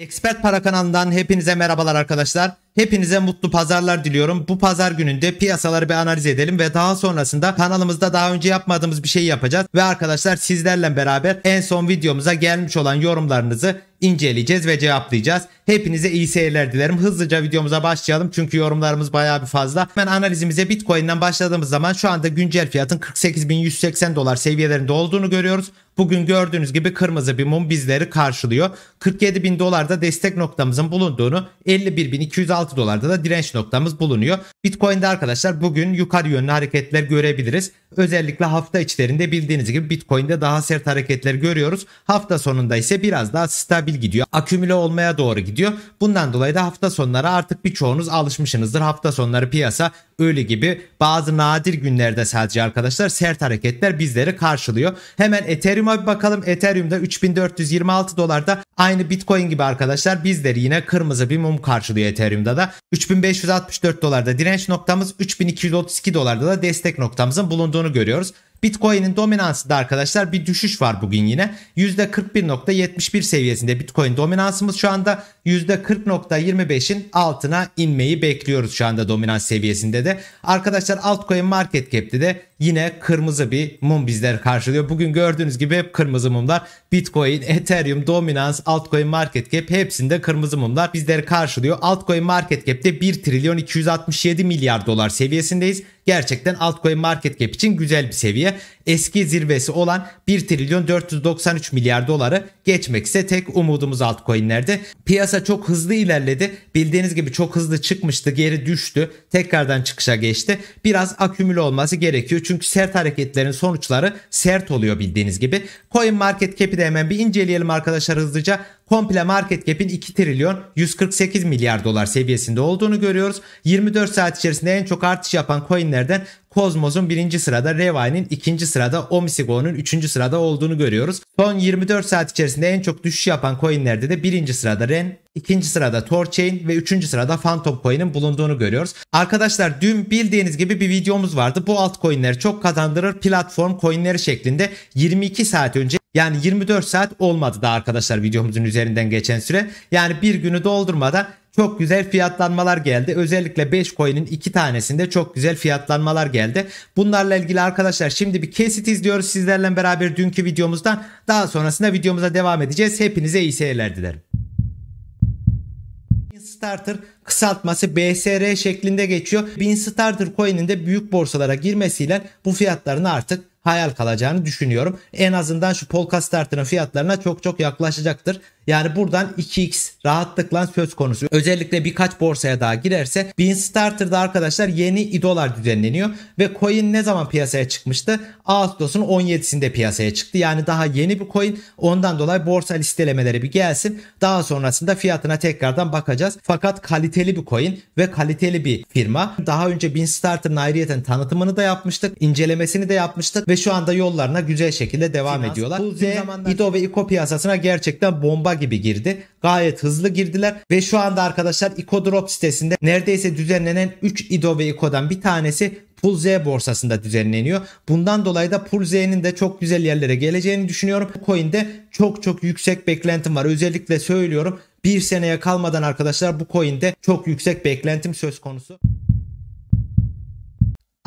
Expert Para kanalından hepinize merhabalar arkadaşlar. Hepinize mutlu pazarlar diliyorum. Bu pazar gününde piyasaları bir analiz edelim ve daha sonrasında kanalımızda daha önce yapmadığımız bir şey yapacağız. Ve arkadaşlar sizlerle beraber en son videomuza gelmiş olan yorumlarınızı inceleyeceğiz ve cevaplayacağız. Hepinize iyi seyirler dilerim. Hızlıca videomuza başlayalım çünkü yorumlarımız bayağı bir fazla. Hemen analizimize Bitcoin'den başladığımız zaman şu anda güncel fiyatın 48.180 dolar seviyelerinde olduğunu görüyoruz. Bugün gördüğünüz gibi kırmızı bir mum bizleri karşılıyor. 47.000 dolarda destek noktamızın bulunduğunu 51.260 1.06 dolarda da direnç noktamız bulunuyor. Bitcoin'de arkadaşlar bugün yukarı yönlü hareketler görebiliriz. Özellikle hafta içlerinde bildiğiniz gibi Bitcoin'de daha sert hareketler görüyoruz. Hafta sonunda ise biraz daha stabil gidiyor. Akümüle olmaya doğru gidiyor. Bundan dolayı da hafta sonları artık birçoğunuz alışmışsınızdır. Hafta sonları piyasa Öyle gibi bazı nadir günlerde sadece arkadaşlar sert hareketler bizleri karşılıyor. Hemen Ethereum'a bir bakalım. Ethereum'da 3426 dolarda aynı Bitcoin gibi arkadaşlar bizleri yine kırmızı bir mum karşılıyor Ethereum'da da. 3564 dolarda direnç noktamız 3232 dolarda da destek noktamızın bulunduğunu görüyoruz. Bitcoin'in dominansı da arkadaşlar bir düşüş var bugün yine. %41.71 seviyesinde Bitcoin dominansımız şu anda %40.25'in altına inmeyi bekliyoruz şu anda dominans seviyesinde de. Arkadaşlar altcoin market cap'te de yine kırmızı bir mum bizler karşılıyor. Bugün gördüğünüz gibi hep kırmızı mumlar. Bitcoin, Ethereum, dominans, altcoin market cap hepsinde kırmızı mumlar bizleri karşılıyor. Altcoin market cap'te 1 trilyon 267 milyar dolar seviyesindeyiz. Gerçekten altcoin market cap için güzel bir seviye. Eski zirvesi olan 1 trilyon 493 milyar doları geçmekse tek umudumuz altcoin'lerde. Piyasa piyasa çok hızlı ilerledi. Bildiğiniz gibi çok hızlı çıkmıştı geri düştü. Tekrardan çıkışa geçti. Biraz akümüle olması gerekiyor. Çünkü sert hareketlerin sonuçları sert oluyor bildiğiniz gibi. Coin Market Cap'i de hemen bir inceleyelim arkadaşlar hızlıca komple market cap'in 2 trilyon 148 milyar dolar seviyesinde olduğunu görüyoruz. 24 saat içerisinde en çok artış yapan coinlerden Cosmos'un birinci sırada, Revine'in ikinci sırada, Omisigo'nun üçüncü sırada olduğunu görüyoruz. Son 24 saat içerisinde en çok düşüş yapan coinlerde de birinci sırada Ren, ikinci sırada Torchain ve üçüncü sırada Phantom Coin'in bulunduğunu görüyoruz. Arkadaşlar dün bildiğiniz gibi bir videomuz vardı. Bu altcoin'ler çok kazandırır platform coin'leri şeklinde 22 saat önce yani 24 saat olmadı da arkadaşlar videomuzun üzerinden geçen süre. Yani bir günü doldurmadan çok güzel fiyatlanmalar geldi. Özellikle 5 coin'in 2 tanesinde çok güzel fiyatlanmalar geldi. Bunlarla ilgili arkadaşlar şimdi bir kesit izliyoruz sizlerle beraber dünkü videomuzdan. Daha sonrasında videomuza devam edeceğiz. Hepinize iyi seyirler dilerim. Starter kısaltması BSR şeklinde geçiyor. Bin Starter coin'in de büyük borsalara girmesiyle bu fiyatlarını artık hayal kalacağını düşünüyorum. En azından şu Polka startının fiyatlarına çok çok yaklaşacaktır. Yani buradan 2x rahatlıkla söz konusu. Özellikle birkaç borsaya daha girerse Starter'da arkadaşlar yeni idolar düzenleniyor ve coin ne zaman piyasaya çıkmıştı? Ağustos'un 17'sinde piyasaya çıktı. Yani daha yeni bir coin. Ondan dolayı borsa listelemeleri bir gelsin. Daha sonrasında fiyatına tekrardan bakacağız. Fakat kaliteli bir coin ve kaliteli bir firma. Daha önce Starter'ın ayrıyeten tanıtımını da yapmıştık. incelemesini de yapmıştık ve şu anda yollarına güzel şekilde devam Finans, ediyorlar. Bu Z, Ido ve İko piyasasına gerçekten bomba bomba gibi girdi. Gayet hızlı girdiler ve şu anda arkadaşlar Icodrop sitesinde neredeyse düzenlenen 3 IDO ve ICO'dan bir tanesi Pool Z borsasında düzenleniyor. Bundan dolayı da Pool Z'nin de çok güzel yerlere geleceğini düşünüyorum. Bu coin'de çok çok yüksek beklentim var. Özellikle söylüyorum bir seneye kalmadan arkadaşlar bu coin'de çok yüksek beklentim söz konusu.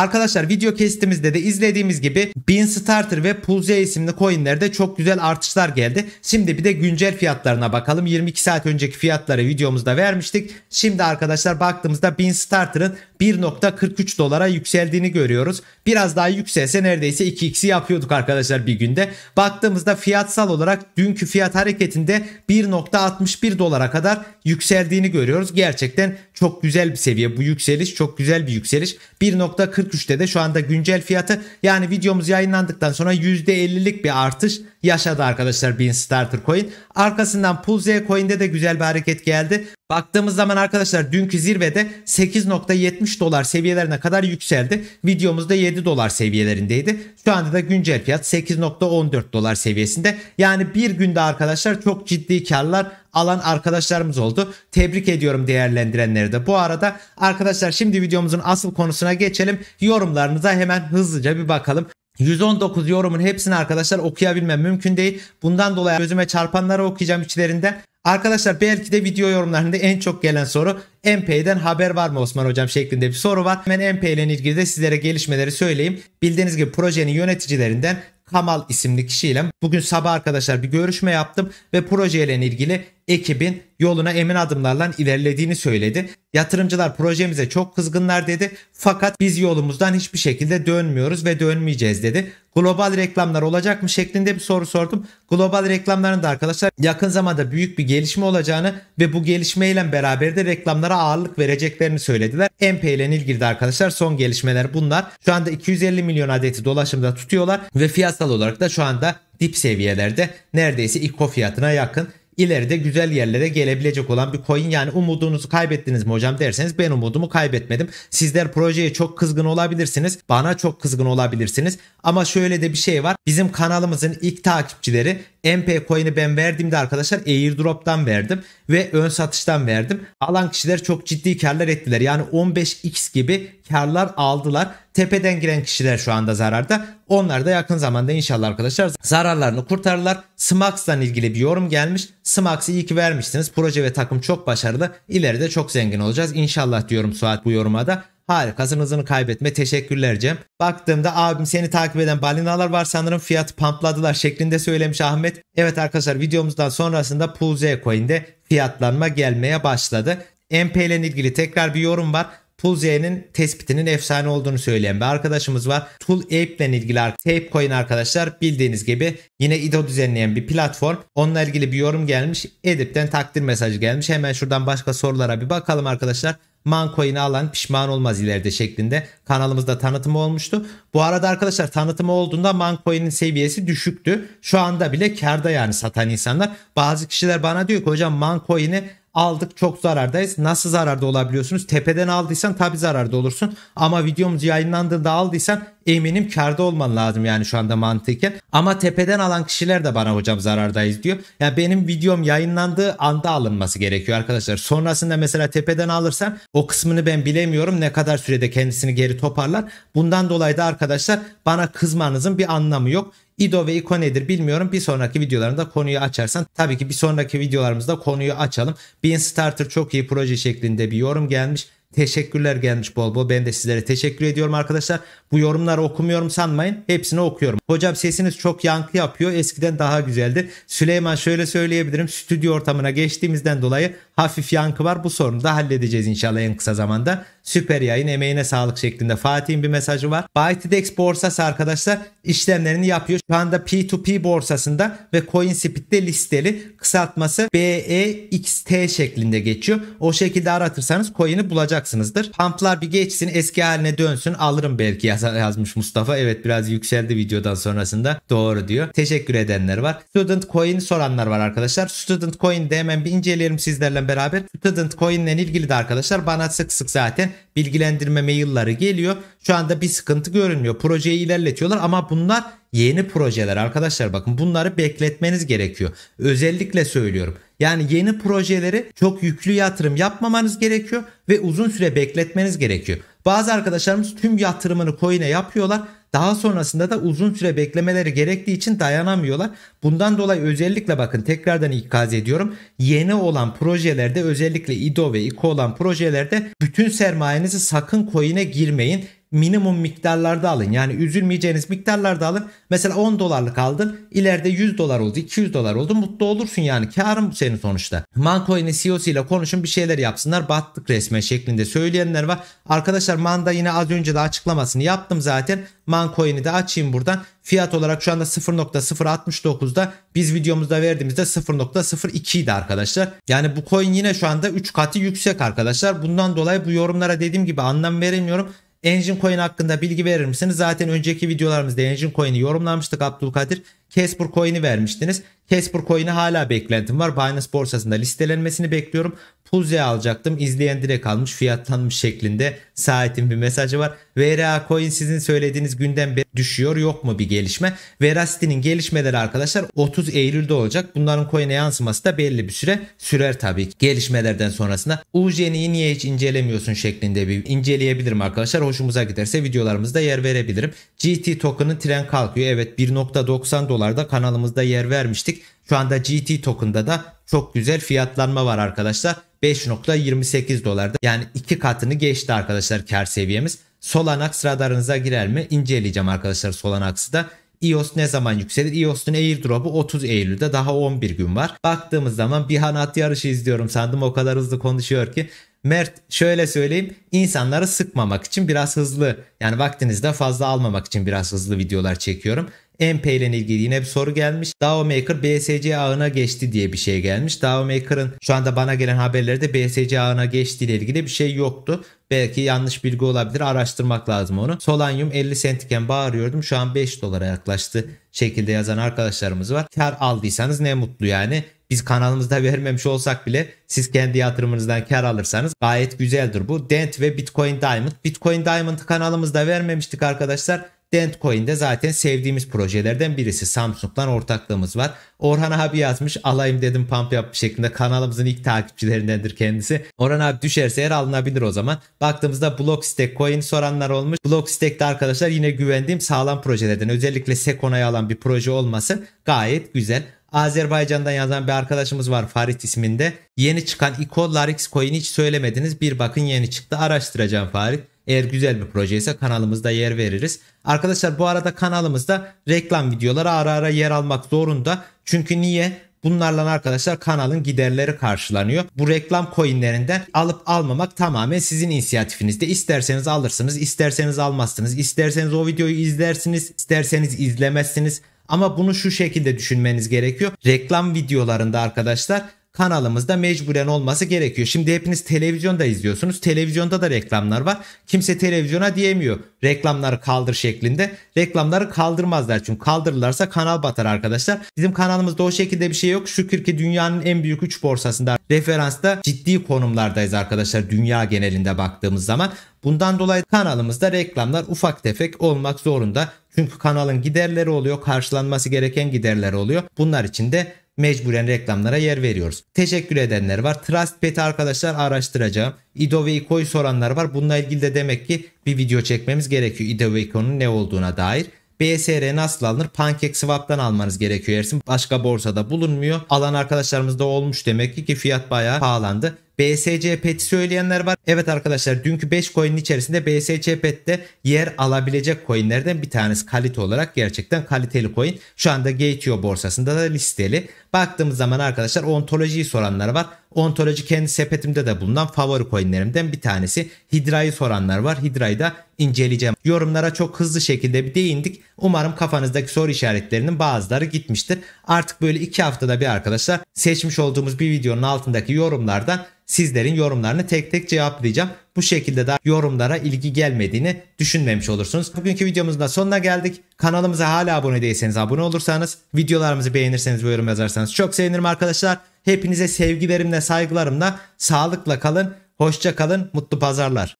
Arkadaşlar video kestimizde de izlediğimiz gibi Bin Starter ve Pulse isimli coinlerde çok güzel artışlar geldi. Şimdi bir de güncel fiyatlarına bakalım. 22 saat önceki fiyatları videomuzda vermiştik. Şimdi arkadaşlar baktığımızda Bin Starter'ın 1.43 dolara yükseldiğini görüyoruz. Biraz daha yükselse neredeyse 2x'i yapıyorduk arkadaşlar bir günde. Baktığımızda fiyatsal olarak dünkü fiyat hareketinde 1.61 dolara kadar yükseldiğini görüyoruz. Gerçekten çok güzel bir seviye. Bu yükseliş çok güzel bir yükseliş. 1.43 %43'te de şu anda güncel fiyatı yani videomuz yayınlandıktan sonra %50'lik bir artış Yaşadı arkadaşlar 1000 starter coin. Arkasından Pulse coin'de de güzel bir hareket geldi. Baktığımız zaman arkadaşlar dünkü zirvede 8.70 dolar seviyelerine kadar yükseldi. Videomuzda 7 dolar seviyelerindeydi. Şu anda da güncel fiyat 8.14 dolar seviyesinde. Yani bir günde arkadaşlar çok ciddi karlar alan arkadaşlarımız oldu. Tebrik ediyorum değerlendirenleri de. Bu arada arkadaşlar şimdi videomuzun asıl konusuna geçelim. Yorumlarınıza hemen hızlıca bir bakalım. 119 yorumun hepsini arkadaşlar okuyabilmem mümkün değil. Bundan dolayı gözüme çarpanları okuyacağım içlerinden. Arkadaşlar belki de video yorumlarında en çok gelen soru MP'den haber var mı Osman hocam şeklinde bir soru var. Hemen MP ile ilgili de sizlere gelişmeleri söyleyeyim. Bildiğiniz gibi projenin yöneticilerinden Kamal isimli kişiyle bugün sabah arkadaşlar bir görüşme yaptım ve ile ilgili ekibin yoluna emin adımlarla ilerlediğini söyledi. Yatırımcılar projemize çok kızgınlar dedi fakat biz yolumuzdan hiçbir şekilde dönmüyoruz ve dönmeyeceğiz dedi. Global reklamlar olacak mı şeklinde bir soru sordum. Global reklamların da arkadaşlar yakın zamanda büyük bir gelişme olacağını ve bu gelişmeyle beraber de reklamlara ağırlık vereceklerini söylediler. MP ile ilgili de arkadaşlar son gelişmeler bunlar. Şu anda 250 milyon adeti dolaşımda tutuyorlar ve fiyasal olarak da şu anda dip seviyelerde neredeyse İKO fiyatına yakın ileride güzel yerlere gelebilecek olan bir coin. Yani umudunuzu kaybettiniz mi hocam derseniz ben umudumu kaybetmedim. Sizler projeye çok kızgın olabilirsiniz. Bana çok kızgın olabilirsiniz. Ama şöyle de bir şey var. Bizim kanalımızın ilk takipçileri MP coin'i ben verdiğimde arkadaşlar airdrop'tan verdim ve ön satıştan verdim. Alan kişiler çok ciddi karlar ettiler. Yani 15x gibi karlar aldılar. Tepeden giren kişiler şu anda zararda. Onlar da yakın zamanda inşallah arkadaşlar zararlarını kurtarırlar. Smax'dan ilgili bir yorum gelmiş. Smax'ı iyi ki vermişsiniz. Proje ve takım çok başarılı. İleride çok zengin olacağız. İnşallah diyorum Suat bu yoruma da. Harika hızını kaybetme. Teşekkürler Cem. Baktığımda abim seni takip eden balinalar var sanırım fiyat pampladılar şeklinde söylemiş Ahmet. Evet arkadaşlar videomuzdan sonrasında PUZ coin'de fiyatlanma gelmeye başladı. MP ile ilgili tekrar bir yorum var. Pulze'nin tespitinin efsane olduğunu söyleyen bir arkadaşımız var. Tool Ape ile ilgili Tape Coin arkadaşlar bildiğiniz gibi yine IDO düzenleyen bir platform. Onunla ilgili bir yorum gelmiş. Edip'ten takdir mesajı gelmiş. Hemen şuradan başka sorulara bir bakalım arkadaşlar. Mancoin'i alan pişman olmaz ileride şeklinde kanalımızda tanıtımı olmuştu. Bu arada arkadaşlar tanıtımı olduğunda Mancoin'in seviyesi düşüktü. Şu anda bile karda yani satan insanlar. Bazı kişiler bana diyor ki hocam Mancoin'i aldık çok zarardayız. Nasıl zararda olabiliyorsunuz? Tepeden aldıysan tabi zararda olursun. Ama videomuz yayınlandığında aldıysan eminim karda olman lazım yani şu anda mantıken. Ama tepeden alan kişiler de bana hocam zarardayız diyor. Yani benim videom yayınlandığı anda alınması gerekiyor arkadaşlar. Sonrasında mesela tepeden alırsan o kısmını ben bilemiyorum ne kadar sürede kendisini geri toparlar. Bundan dolayı da arkadaşlar bana kızmanızın bir anlamı yok. İdo ve İko nedir bilmiyorum. Bir sonraki videolarında konuyu açarsan tabii ki bir sonraki videolarımızda konuyu açalım. starter çok iyi proje şeklinde bir yorum gelmiş. Teşekkürler gelmiş bol bol. Ben de sizlere teşekkür ediyorum arkadaşlar. Bu yorumları okumuyorum sanmayın. Hepsini okuyorum. Hocam sesiniz çok yankı yapıyor. Eskiden daha güzeldi. Süleyman şöyle söyleyebilirim. Stüdyo ortamına geçtiğimizden dolayı hafif yankı var. Bu sorunu da halledeceğiz inşallah en kısa zamanda. Süper yayın emeğine sağlık şeklinde Fatih'in bir mesajı var. ByteDex borsası arkadaşlar işlemlerini yapıyor. Şu anda P2P borsasında ve CoinSpeed'de listeli kısaltması BEXT şeklinde geçiyor. O şekilde aratırsanız coin'i bulacaksınızdır. Pumplar bir geçsin eski haline dönsün alırım belki yaz yazmış Mustafa. Evet biraz yükseldi videodan sonrasında. Doğru diyor. Teşekkür edenler var. Student Coin soranlar var arkadaşlar. Student Coin'de hemen bir inceleyelim sizlerle beraber Student Coin ile ilgili de arkadaşlar bana sık sık zaten bilgilendirme mailleri geliyor. Şu anda bir sıkıntı görünmüyor. Projeyi ilerletiyorlar ama bunlar yeni projeler arkadaşlar bakın bunları bekletmeniz gerekiyor. Özellikle söylüyorum. Yani yeni projeleri çok yüklü yatırım yapmamanız gerekiyor ve uzun süre bekletmeniz gerekiyor. Bazı arkadaşlarımız tüm yatırımını coin'e yapıyorlar daha sonrasında da uzun süre beklemeleri gerektiği için dayanamıyorlar. Bundan dolayı özellikle bakın tekrardan ikaz ediyorum. Yeni olan projelerde özellikle Ido ve ICO olan projelerde bütün sermayenizi sakın coin'e girmeyin minimum miktarlarda alın. Yani üzülmeyeceğiniz miktarlarda alın. Mesela 10 dolarlık aldın. ileride 100 dolar oldu. 200 dolar oldu. Mutlu olursun yani. Karın bu senin sonuçta. Mancoin'in CEO'su ile konuşun bir şeyler yapsınlar. Battık resme şeklinde söyleyenler var. Arkadaşlar Manda yine az önce de açıklamasını yaptım zaten. Mancoin'i de açayım buradan. Fiyat olarak şu anda 0.069'da biz videomuzda verdiğimizde 0.02 idi arkadaşlar. Yani bu coin yine şu anda 3 katı yüksek arkadaşlar. Bundan dolayı bu yorumlara dediğim gibi anlam veremiyorum. Engine Coin hakkında bilgi verir misiniz? Zaten önceki videolarımızda Engine Coin'i yorumlamıştık Abdülkadir. Casper Coin'i vermiştiniz. Casper Coin'i hala beklentim var. Binance borsasında listelenmesini bekliyorum. Pulse alacaktım. İzleyen direkt almış fiyatlanmış şeklinde saatin bir mesajı var. Vera Coin sizin söylediğiniz günden beri düşüyor. Yok mu bir gelişme? Veracity'nin gelişmeleri arkadaşlar 30 Eylül'de olacak. Bunların coin'e yansıması da belli bir süre sürer tabii ki. Gelişmelerden sonrasında UJN'i niye hiç incelemiyorsun şeklinde bir inceleyebilirim arkadaşlar. Hoşumuza giderse videolarımızda yer verebilirim. GT token'ın tren kalkıyor. Evet 1.90 dolar dolarda kanalımızda yer vermiştik. Şu anda GT token'da da çok güzel fiyatlanma var arkadaşlar. 5.28 dolarda yani iki katını geçti arkadaşlar kar seviyemiz. Solanax radarınıza girer mi? İnceleyeceğim arkadaşlar Solanax'ı da. EOS ne zaman yükselir? EOS'un airdrop'u 30 Eylül'de daha 11 gün var. Baktığımız zaman bir hanat yarışı izliyorum sandım o kadar hızlı konuşuyor ki. Mert şöyle söyleyeyim insanları sıkmamak için biraz hızlı yani vaktinizde fazla almamak için biraz hızlı videolar çekiyorum. MP ile ilgili yine bir soru gelmiş. DAO Maker BSC ağına geçti diye bir şey gelmiş. DAO Maker'ın şu anda bana gelen haberlerde BSC ağına geçti ile ilgili bir şey yoktu. Belki yanlış bilgi olabilir araştırmak lazım onu. Solanium 50 sent iken bağırıyordum şu an 5 dolara yaklaştı şekilde yazan arkadaşlarımız var. Kar aldıysanız ne mutlu yani. Biz kanalımızda vermemiş olsak bile siz kendi yatırımınızdan kar alırsanız gayet güzeldir bu. Dent ve Bitcoin Diamond. Bitcoin Diamond kanalımız da vermemiştik arkadaşlar. Dentcoin'de zaten sevdiğimiz projelerden birisi. Samsung'dan ortaklığımız var. Orhan abi yazmış alayım dedim pump yap şeklinde kanalımızın ilk takipçilerindendir kendisi. Orhan abi düşerse yer alınabilir o zaman. Baktığımızda Blockstack Coin soranlar olmuş. Blockstack'te arkadaşlar yine güvendiğim sağlam projelerden özellikle Sekona'yı alan bir proje olması gayet güzel. Azerbaycan'dan yazan bir arkadaşımız var Farit isminde. Yeni çıkan Iko Larix Coin'i hiç söylemediniz. Bir bakın yeni çıktı araştıracağım Farit. Eğer güzel bir proje ise kanalımızda yer veririz. Arkadaşlar bu arada kanalımızda reklam videoları ara ara yer almak zorunda. Çünkü niye? Bunlarla arkadaşlar kanalın giderleri karşılanıyor. Bu reklam coinlerinden alıp almamak tamamen sizin inisiyatifinizde. İsterseniz alırsınız, isterseniz almazsınız, isterseniz o videoyu izlersiniz, isterseniz izlemezsiniz. Ama bunu şu şekilde düşünmeniz gerekiyor. Reklam videolarında arkadaşlar kanalımızda mecburen olması gerekiyor. Şimdi hepiniz televizyonda izliyorsunuz. Televizyonda da reklamlar var. Kimse televizyona diyemiyor. Reklamları kaldır şeklinde. Reklamları kaldırmazlar çünkü kaldırırlarsa kanal batar arkadaşlar. Bizim kanalımızda o şekilde bir şey yok. Şükür ki dünyanın en büyük 3 borsasında referansta ciddi konumlardayız arkadaşlar dünya genelinde baktığımız zaman. Bundan dolayı kanalımızda reklamlar ufak tefek olmak zorunda. Çünkü kanalın giderleri oluyor, karşılanması gereken giderler oluyor. Bunlar için de mecburen reklamlara yer veriyoruz. Teşekkür edenler var. Trustpet'i arkadaşlar araştıracağım. İdo ve İko'yu soranlar var. Bununla ilgili de demek ki bir video çekmemiz gerekiyor. İdo ve İko'nun ne olduğuna dair. BSR nasıl alınır? PancakeSwap'tan almanız gerekiyor Ersin. Başka borsada bulunmuyor. Alan arkadaşlarımız da olmuş demek ki ki fiyat bayağı pahalandı. BSC Pet'i söyleyenler var. Evet arkadaşlar dünkü 5 coin'in içerisinde BSC Pet'te yer alabilecek coinlerden bir tanesi kalite olarak gerçekten kaliteli coin. Şu anda Gateo borsasında da listeli. Baktığımız zaman arkadaşlar ontolojiyi soranlar var. Ontoloji kendi sepetimde de bulunan favori coinlerimden bir tanesi. Hydra'yı soranlar var. Hydra'yı da inceleyeceğim. Yorumlara çok hızlı şekilde bir değindik. Umarım kafanızdaki soru işaretlerinin bazıları gitmiştir. Artık böyle iki haftada bir arkadaşlar seçmiş olduğumuz bir videonun altındaki yorumlardan sizlerin yorumlarını tek tek cevaplayacağım. Bu şekilde de yorumlara ilgi gelmediğini düşünmemiş olursunuz. Bugünkü videomuzun da sonuna geldik. Kanalımıza hala abone değilseniz abone olursanız, videolarımızı beğenirseniz ve yorum yazarsanız çok sevinirim arkadaşlar. Hepinize sevgilerimle, saygılarımla, sağlıkla kalın, hoşça kalın, mutlu pazarlar.